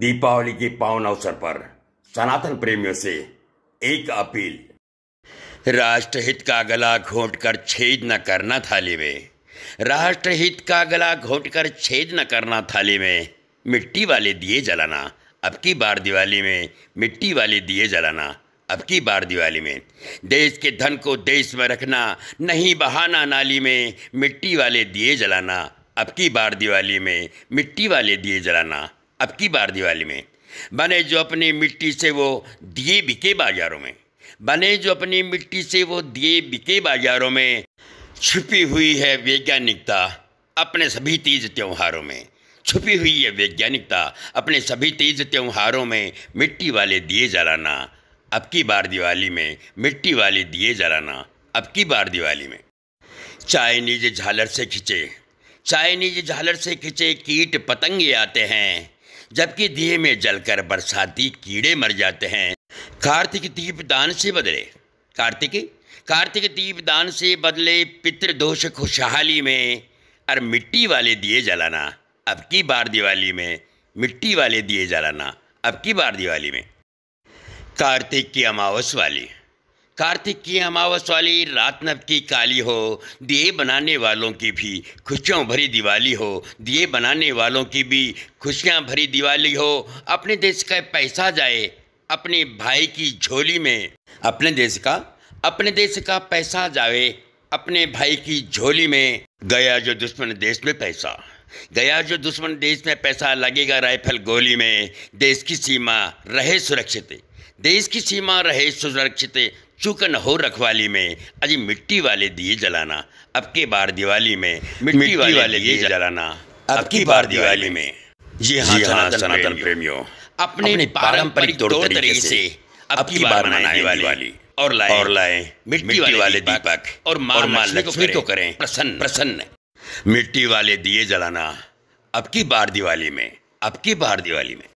दीपावली के पावन अवसर पर सनातन प्रेमियों से एक अपील राष्ट्रहित का गला कर छेद न करना थाली में राष्ट्रहित का गला कर छेद न करना थाली में मिट्टी वाले दिए जलाना अब की बार दिवाली में मिट्टी वाले दिए जलाना अब की बार दिवाली में देश के धन को देश में रखना नहीं बहाना नाली में मिट्टी वाले दिए जलाना अब की बार दिवाली में मिट्टी वाले दिए जलाना अब की बार दिवाली में बने जो अपनी मिट्टी से वो दिए बिके बाजारों में बने जो अपनी मिट्टी से वो दिए बिके बाजारों में छुपी हुई है वैज्ञानिकता अपने सभी तीज त्योहारों में छुपी हुई है वैज्ञानिकता अपने सभी तीज त्योहारों में मिट्टी वाले दिए जलाना अब की बार दिवाली में मिट्टी वाले दिए जलाना अब की बार दिवाली में चाइनीज झालर से खिंचे चाइनीज झालर से खिंचे कीट पतंगे आते हैं जबकि दिए में जलकर बरसाती कीड़े मर जाते हैं कार्तिक दीप दान से बदले कार्तिकी कार्तिक दीप दान से बदले पितृदोष खुशहाली में और मिट्टी वाले दिए जलाना अब की बार दिवाली में मिट्टी वाले दिए जलाना अब की बार दिवाली में कार्तिक की अमावस वाली कार्तिक की अमावस वाली रात नब की काली हो दिए बनाने वालों की भी खुशियों भरी दिवाली हो दिए बनाने वालों की भी खुशियाँ भरी दिवाली हो अपने देश का पैसा जाए अपने भाई की झोली में अपने देश का अपने देश का पैसा जावे अपने भाई की झोली में गया जो दुश्मन देश में पैसा गया जो दुश्मन देश में पैसा लगेगा राइफल गोली में देश की सीमा रहे सुरक्षित देश की सीमा रहे सुरक्षित चूकन हो रखवाली में अजी मिट्टी वाले दिए जलाना अब के बार दिवाली में मिट्टी, मिट्टी वाले, वाले दिए जलाना अब की बार दिवाली में जी हाँ हाँ सनातन प्रेमियों अपने, पारंपरिक तौर तरीके से अब की बार मनाने दिवाली और लाए और लाए मिट्टी वाले दीपक और मां लक्ष्मी को करें प्रसन्न प्रसन्न मिट्टी वाले दिए जलाना अब की बार दिवाली में अब की बार दिवाली में